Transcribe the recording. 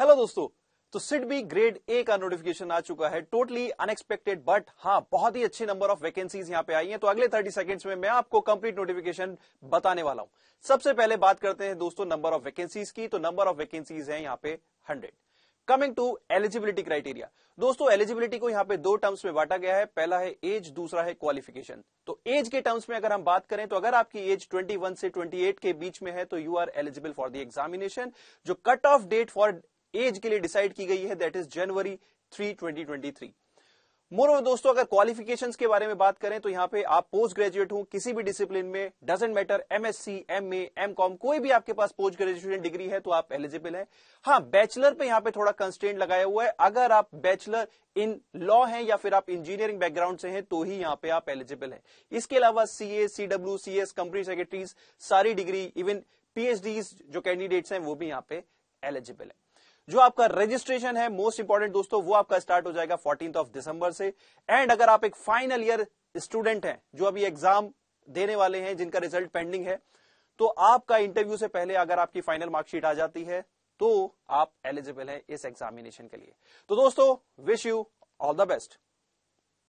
hello दोस्तों तो SIDBI B grade A का नोटिफिकेशन आ चुका है टोटली अनएक्सपेक्टेड बट हाँ बहुत ही अच्छे नंबर ऑफ वैकेंसीज यहाँ पे आई हैं तो अगले 30 सेकंड्स में मैं आपको कंप्लीट नोटिफिकेशन बताने वाला हूं सबसे पहले बात करते हैं दोस्तों नंबर ऑफ वैकेंसीज की तो नंबर ऑफ वैकेंसीज है यहाँ पे hundred coming to eligibility criteria दोस्तों एलिजिबिलिटी को यहाँ पे दो टर्म्स में बांटा गया है पहला है एज दूसरा है क्वालिफिकेशन तो एज के टर्म्स में अगर हम बात करें तो अगर आपकी एज 21 से 28 के बीच में है तो you are eligible for the examination जो cut off date for age के लिए डिसाइड की गई है that is January three twenty twenty three moreover दोस्तों अगर क्वालिफिकेशंस के बारे में बात करें तो यहाँ पे आप पोस्ट ग्रेजुएट हो किसी भी डिसिप्लिन में doesn't matter MSc MA MCom कोई भी आपके पास पोस्ट ग्रेजुएशन डिग्री है तो आप एलिजिबल है हाँ बैचलर पे यहाँ पे थोड़ा कंस्टेंट लगाया हुआ है अगर आप बैचलर इन लॉ है या फिर आप इंजीनियरिंग बैकग्राउंड से हैं तो ही यहाँ पे आप एलिजिबल है इसके अलावा CA C S company secretaries सारी डिग्री इवन पीएचडी जो कैंडिडेट्स हैं वो भी यहाँ पे एलिजिबल है जो आपका रजिस्ट्रेशन है मोस्ट इंपॉर्टेंट दोस्तों वो आपका स्टार्ट हो जाएगा फोर्टीन ऑफ दिसंबर से एंड अगर आप एक फाइनल ईयर स्टूडेंट हैं जो अभी एग्जाम देने वाले हैं जिनका रिजल्ट पेंडिंग है तो आपका इंटरव्यू से पहले अगर आपकी फाइनल मार्कशीट आ जाती है तो आप एलिजिबल हैं इस एग्जामिनेशन के लिए तो दोस्तों wish you all the best